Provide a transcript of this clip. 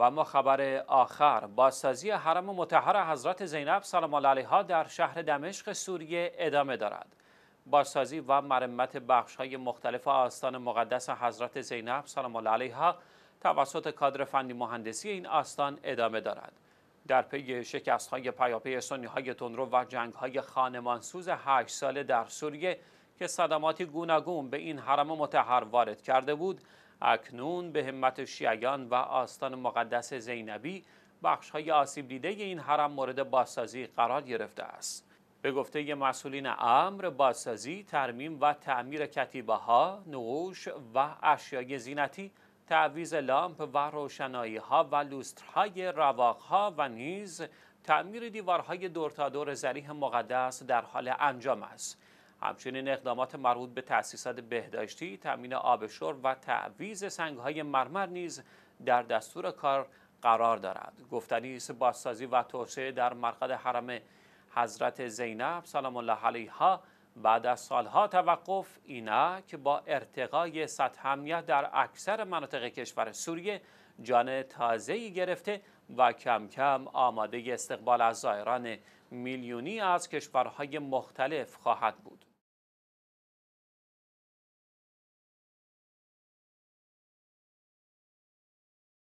و اما خبر آخر بازسازی حرم متحر حضرت زینب سلام الله علیها در شهر دمشق سوریه ادامه دارد بازسازی و مرمت بخش های مختلف آستان مقدس حضرت زینب سلام الله علیها توسط کادر فنی مهندسی این آستان ادامه دارد در پی شکست های پیاپی سنی های تندرو و جنگ های خانمانسوز هشت ساله در سوریه که صدماتی گوناگون به این حرم متحر وارد کرده بود اکنون به همت شیعیان و آستان مقدس زینبی بخش های آسیب دیده این حرم مورد بازسازی قرار گرفته است به گفته مسئولین امر بازسازی ترمیم و تعمیر کتیبه ها نقوش و اشیای زینتی تعویز لامپ و روشنایی ها و لوسترهای رواق ها و نیز تعمیر دیوارهای دورتادور زریح مقدس در حال انجام است همچنین اقدامات مربوط به تأسیسات بهداشتی، تامین آب شرب و تعویز سنگهای مرمر نیز در دستور کار قرار دارد. گفتنی است بازسازی و توسعه در مرقد حرم حضرت زینب سلام الله علیها بعد از سالها توقف اینا که با ارتقای سطح امنیت در اکثر مناطق کشور سوریه جان تازه‌ای گرفته و کم کم آماده استقبال از زائران میلیونی از کشورهای مختلف خواهد بود.